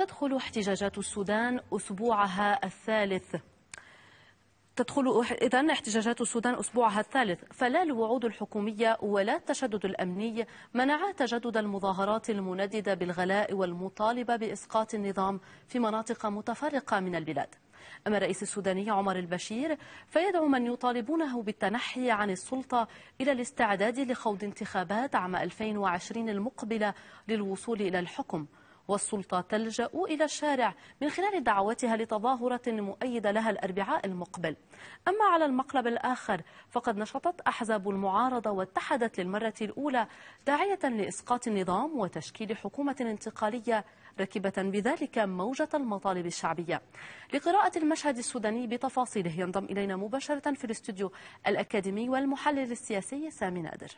تدخل احتجاجات السودان أسبوعها الثالث تدخل إذا احتجاجات السودان أسبوعها الثالث فلا الوعود الحكومية ولا التشدد الأمني منعا تجدد المظاهرات المنددة بالغلاء والمطالبة بإسقاط النظام في مناطق متفرقة من البلاد أما الرئيس السوداني عمر البشير فيدعو من يطالبونه بالتنحي عن السلطة إلى الاستعداد لخوض انتخابات عام 2020 المقبلة للوصول إلى الحكم والسلطة تلجأ إلى الشارع من خلال دعوتها لتظاهرة مؤيدة لها الأربعاء المقبل أما على المقلب الآخر فقد نشطت أحزاب المعارضة واتحدت للمرة الأولى داعية لإسقاط النظام وتشكيل حكومة انتقالية راكبة بذلك موجة المطالب الشعبية لقراءة المشهد السوداني بتفاصيله ينضم إلينا مباشرة في الاستوديو الأكاديمي والمحلل السياسي سامي نادر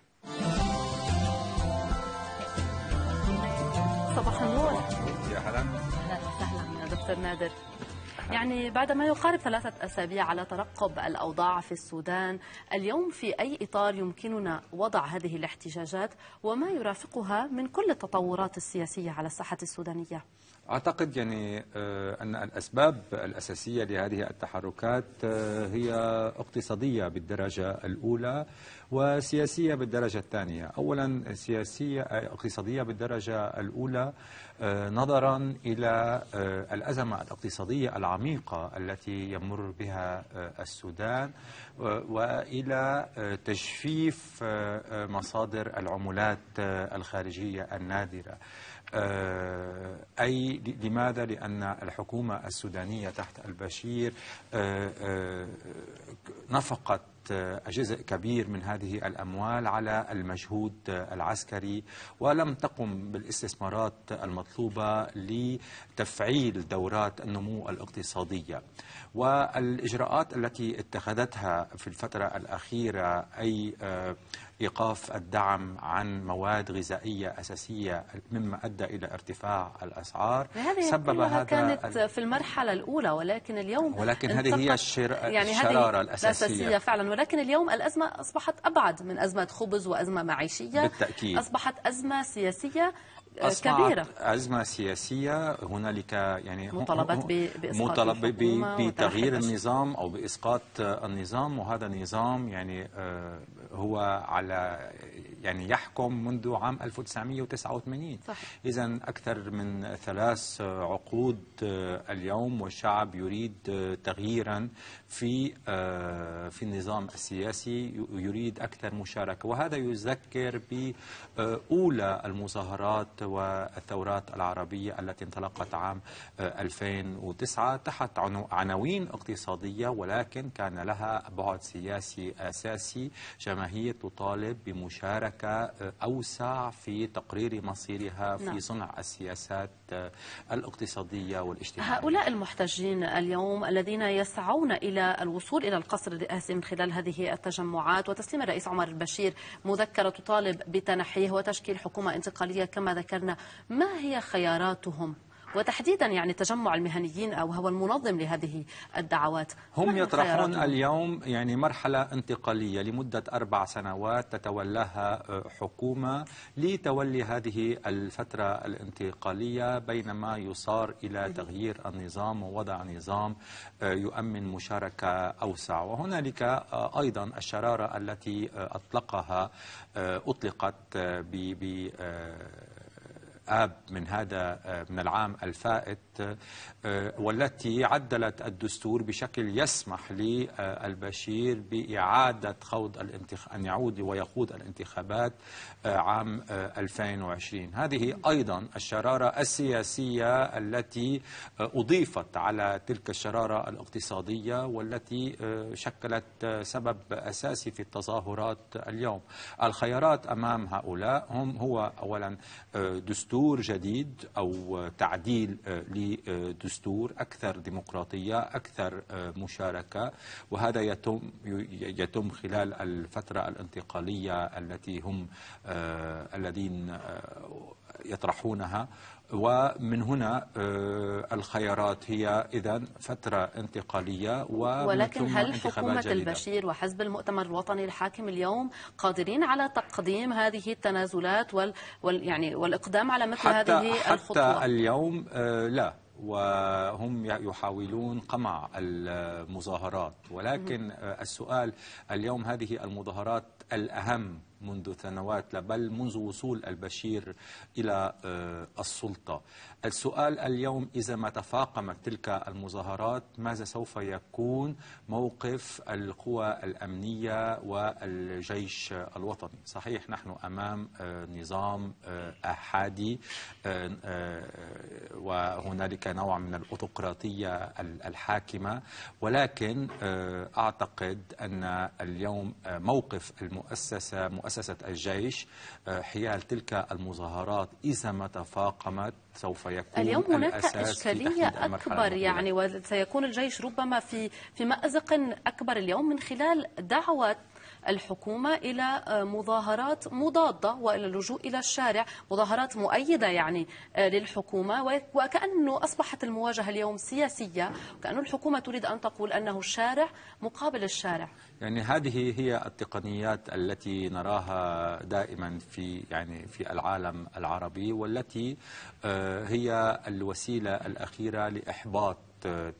صباح النور يا هلا اهلا وسهلا دكتور نادر يعني بعد ما يقارب ثلاثة أسابيع على ترقب الأوضاع في السودان اليوم في أي إطار يمكننا وضع هذه الاحتجاجات وما يرافقها من كل التطورات السياسية على الساحة السودانية أعتقد يعني آه، أن الأسباب الأساسية لهذه التحركات آه، هي اقتصادية بالدرجة الأولى وسياسية بالدرجة الثانية أولا سياسية آه، اقتصادية بالدرجة الأولى نظرا إلى الأزمة الاقتصادية العميقة التي يمر بها السودان وإلى تجفيف مصادر العملات الخارجية النادرة آه، أي لماذا؟ لأن الحكومة السودانية تحت البشير آه، آه، نفقت جزء كبير من هذه الأموال على المجهود العسكري ولم تقم بالاستثمارات المطلوبة لتفعيل دورات النمو الاقتصادية والإجراءات التي اتخذتها في الفترة الأخيرة أي ايقاف الدعم عن مواد غذائيه اساسيه مما ادى الى ارتفاع الاسعار سبب هذا كانت في المرحله الاولى ولكن اليوم ولكن هذه هي الشر... يعني الشراره الاساسيه الاساسيه فعلا ولكن اليوم الازمه اصبحت ابعد من ازمه خبز وازمه معيشيه بالتاكيد اصبحت ازمه سياسيه كبيرة أزمة سياسية هنالك يعني مطالبات بإسقاط مطالب بتغيير النظام أو بإسقاط النظام وهذا النظام يعني آه، هو على يعني يحكم منذ عام 1989 إذا أكثر من ثلاث عقود آه، اليوم والشعب يريد آه، تغييرا في آه، في النظام السياسي يريد أكثر مشاركة وهذا يذكر بأولى المظاهرات والثورات العربية التي انطلقت عام 2009 تحت عناوين اقتصادية ولكن كان لها بعد سياسي أساسي جماهير تطالب بمشاركة شبكة آه، أوسع في تقرير مصيرها في نعم. صنع السياسات آه، الاقتصادية والاجتماعية هؤلاء المحتجين اليوم الذين يسعون إلى الوصول إلى القصر الرئاسي من خلال هذه التجمعات وتسليم الرئيس عمر البشير مذكرة تطالب بتنحيه وتشكيل حكومة انتقالية كما ذكرنا ما هي خياراتهم وتحديدا يعني تجمع المهنيين أو هو المنظم لهذه الدعوات هم يطرحون اليوم يعني مرحلة انتقالية لمدة أربع سنوات تتولاها آه، حكومة لتولي هذه الفترة الانتقالية بينما يصار إلى تغيير النظام ووضع نظام آه، يؤمن مشاركة أوسع وهنالك آه، أيضا الشرارة التي أطلقها أطلقت ب آب من هذا آه، من العام الفائت آه، والتي عدلت الدستور بشكل يسمح للبشير آه، بإعادة خوض الانتخ... أن يعود ويخوض الانتخابات عام 2020 هذه أيضا الشرارة السياسية التي أضيفت على تلك الشرارة الاقتصادية والتي شكلت سبب أساسي في التظاهرات اليوم الخيارات أمام هؤلاء هم هو أولا دستور دستور جديد أو تعديل آه، لدستور أكثر ديمقراطية أكثر آه، مشاركة وهذا يتم يتم خلال الفترة الانتقالية التي هم آه، الذين يطرحونها ومن هنا آه، الخيارات هي إذا فترة انتقالية ولكن هل حكومة جديدة. البشير وحزب المؤتمر الوطني الحاكم اليوم قادرين على تقديم هذه التنازلات وال يعني والإقدام على مثل حتى هذه حتى الخطوة حتى اليوم آه، لا وهم يحاولون قمع المظاهرات ولكن آه، السؤال اليوم هذه المظاهرات الأهم منذ سنوات بل منذ وصول البشير إلى آه، السلطة السؤال اليوم إذا ما تفاقمت تلك المظاهرات ماذا سوف يكون موقف القوى الأمنية والجيش الوطني صحيح نحن أمام آه، نظام آه، أحادي وهنالك نوع من الأوتقراطية الحاكمة ولكن أعتقد أن اليوم موقف المؤسسة مؤسسة مؤسسة الجيش آه، حيال تلك المظاهرات إذا ما تفاقمت سوف يكون اليوم هناك إشكالية أكبر يعني وسيكون الجيش ربما في في مأزق أكبر اليوم من خلال دعوة الحكومة إلى آه، مظاهرات مضادة وإلى اللجوء إلى الشارع مظاهرات مؤيدة يعني آه، للحكومة وكأنه أصبحت المواجهة اليوم سياسية وكأن الحكومة تريد أن تقول أنه الشارع مقابل الشارع يعني هذه هي التقنيات التي نراها دائما في يعني في العالم العربي والتي آه، هي الوسيله الاخيره لاحباط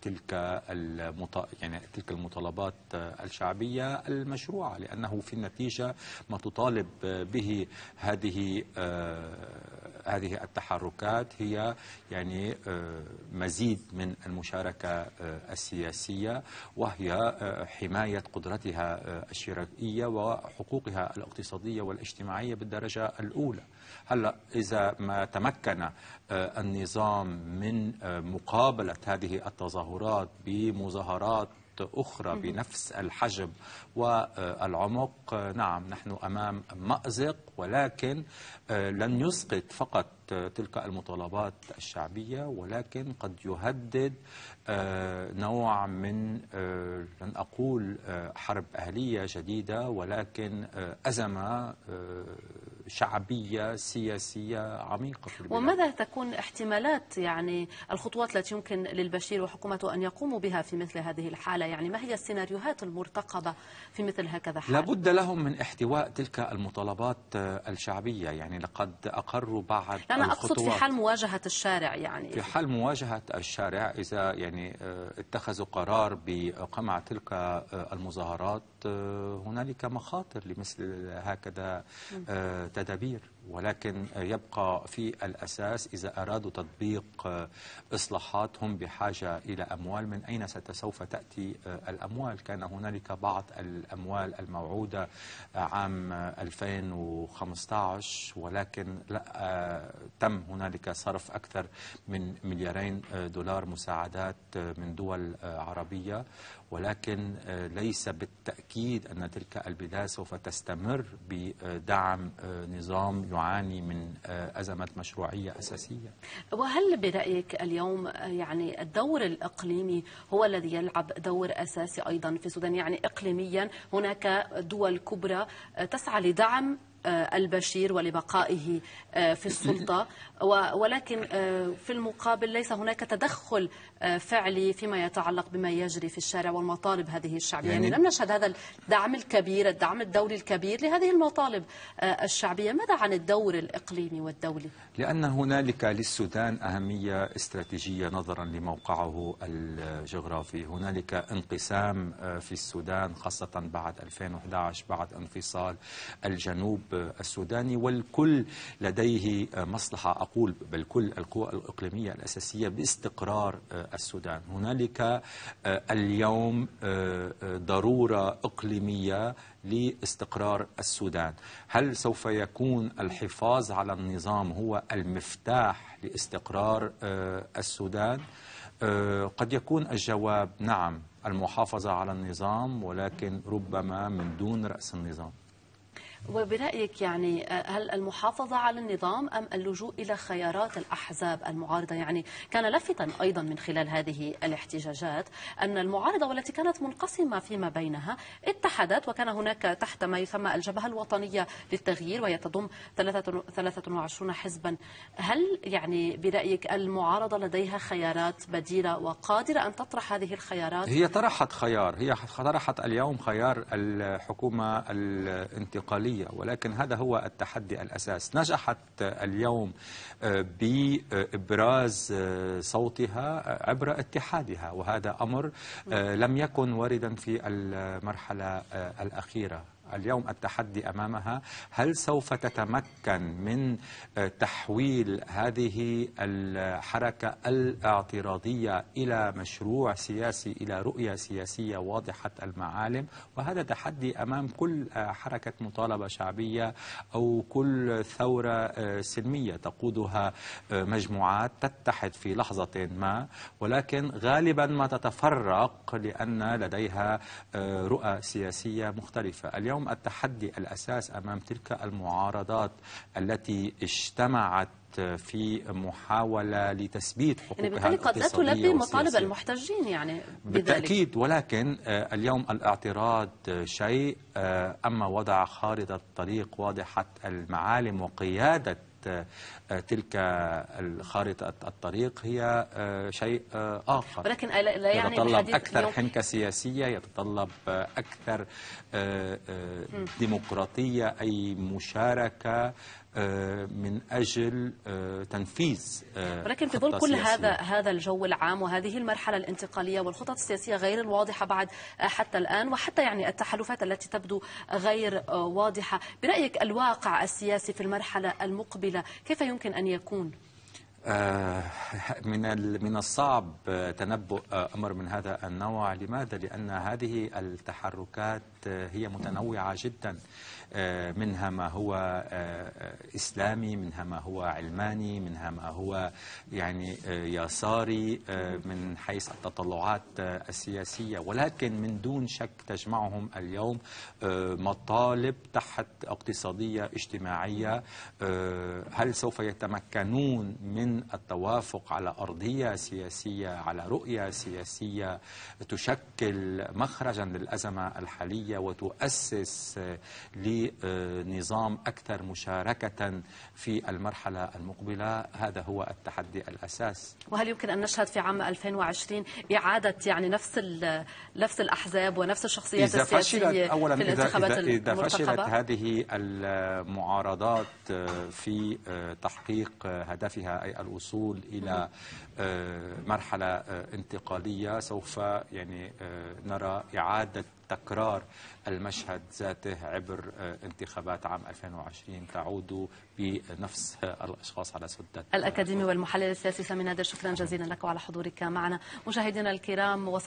تلك المط... يعني تلك المطالبات الشعبية المشروعة لأنه في النتيجة ما تطالب به هذه هذه التحركات هي يعني مزيد من المشاركة السياسية وهي حماية قدرتها الشرائية وحقوقها الاقتصادية والاجتماعية بالدرجة الأولى هلا اذا ما تمكن آه، النظام من آه، مقابله هذه التظاهرات بمظاهرات أخرى بنفس الحجم والعمق آه، نعم نحن أمام مأزق ولكن لن يسقط فقط تلك المطالبات الشعبية ولكن قد يهدد نوع من لن أقول حرب أهلية جديدة ولكن أزمة شعبية سياسية عميقة في وماذا تكون احتمالات يعني الخطوات التي يمكن للبشير وحكومته أن يقوموا بها في مثل هذه الحالة يعني ما هي السيناريوهات المرتقبة في مثل هكذا حال لابد لهم من احتواء تلك المطالبات الشعبية يعني لقد أقروا بعد أنا الخطوات. أقصد في حال مواجهة الشارع يعني في حال مواجهة الشارع إذا يعني آه، اتخذوا قرار بقمع تلك آه، المظاهرات آه، هنالك مخاطر لمثل هكذا التدابير ولكن يبقى في الأساس إذا أرادوا تطبيق إصلاحات هم بحاجة إلى أموال من أين سوف تأتي الأموال كان هنالك بعض الأموال الموعودة عام 2015 ولكن لا تم هنالك صرف أكثر من مليارين دولار مساعدات من دول عربية ولكن ليس بالتأكيد أن تلك البلاد سوف تستمر بدعم نظام يعاني من آه، أزمة مشروعية أساسية وهل برأيك اليوم آه، يعني الدور الإقليمي هو الذي يلعب دور أساسي أيضا في السودان يعني إقليميا هناك دول كبرى آه، تسعى لدعم آه، البشير ولبقائه آه، في السلطة ولكن آه، في المقابل ليس هناك تدخل فعلي فيما يتعلق بما يجري في الشارع والمطالب هذه الشعبية يعني, يعني لم نشهد هذا الدعم الكبير الدعم الدولي الكبير لهذه المطالب الشعبية ماذا عن الدور الإقليمي والدولي؟ لأن هنالك للسودان أهمية استراتيجية نظرا لموقعه الجغرافي هنالك انقسام في السودان خاصة بعد 2011 بعد انفصال الجنوب السوداني والكل لديه مصلحة أقول بل كل القوى الإقليمية الأساسية باستقرار آه، السودان هنالك آه، اليوم آه، ضرورة إقليمية لاستقرار السودان هل سوف يكون الحفاظ على النظام هو المفتاح لاستقرار السودان قد يكون الجواب نعم المحافظة على النظام ولكن ربما من دون رأس النظام وبرأيك يعني آه، هل المحافظة على النظام أم اللجوء إلى خيارات الأحزاب المعارضة يعني كان لافتا أيضا من خلال هذه الاحتجاجات أن المعارضة والتي كانت منقسمة فيما بينها اتحدت وكان هناك تحت ما يسمى الجبهة الوطنية للتغيير وهي تضم 23 حزبا هل يعني برأيك المعارضة لديها خيارات بديلة وقادرة أن تطرح هذه الخيارات هي طرحت خيار هي طرحت اليوم خيار الحكومة الانتقالية القضية ولكن هذا هو التحدي الأساس نجحت اليوم آه، بإبراز آه، صوتها آه، عبر اتحادها وهذا أمر لم يكن واردا في المرحلة الأخيرة اليوم التحدي امامها هل سوف تتمكن من آه، تحويل هذه الحركه الاعتراضيه الى مشروع سياسي الى رؤيه سياسيه واضحه المعالم وهذا تحدي امام كل آه، حركه مطالبه شعبيه او كل ثوره آه، سلميه تقودها مجموعات تتحد في لحظه ما ولكن غالبا ما تتفرق لان لديها رؤى سياسيه مختلفه اليوم اليوم التحدي الأساس أمام تلك المعارضات التي اجتمعت في محاولة لتثبيت حقوقها يعني بالتالي قد لا تلبي مطالب المحتجين يعني بذلك. بالتأكيد ولكن آه، اليوم الاعتراض آه، شيء آه، أما وضع خارطة طريق واضحة المعالم وقيادة آه، تلك الخارطة الطريق هي آه، شيء آه، آخر ولكن لا يعني يتطلب أكثر حنكة سياسية يتطلب أكثر ديمقراطية أي مشاركة آه، من اجل آه، تنفيذ آه، ولكن في ظل كل هذا هذا الجو العام وهذه المرحله الانتقاليه والخطط السياسيه غير الواضحه بعد حتى الان وحتى يعني التحالفات التي تبدو غير واضحه برايك الواقع السياسي في المرحله المقبله كيف يمكن ان يكون من من الصعب تنبؤ امر من هذا النوع لماذا لان هذه التحركات آه، هي متنوعة جدا آه، منها ما هو آه، إسلامي منها ما هو علماني منها ما هو يعني يساري من حيث التطلعات السياسية ولكن من دون شك تجمعهم اليوم مطالب تحت اقتصادية اجتماعية هل سوف يتمكنون من التوافق على أرضية سياسية على رؤية سياسية تشكل مخرجا للأزمة الحالية الدولية وتؤسس آه، لنظام أكثر مشاركة في المرحلة المقبلة هذا هو التحدي الأساس وهل يمكن أن نشهد في عام 2020 إعادة يعني نفس نفس الأحزاب ونفس الشخصيات السياسية أولا في الانتخابات إذا, إذا, إذا فشلت هذه المعارضات آه، في آه، تحقيق هدفها أي الوصول إلى مرحلة انتقالية سوف يعني نرى إعادة تكرار المشهد ذاته عبر آه، انتخابات عام 2020 تعود بنفس آه، الأشخاص على سدة الأكاديمي والمحلل السياسي سامي نادر شكرا جزيلا لك وعلى حضورك معنا مشاهدينا الكرام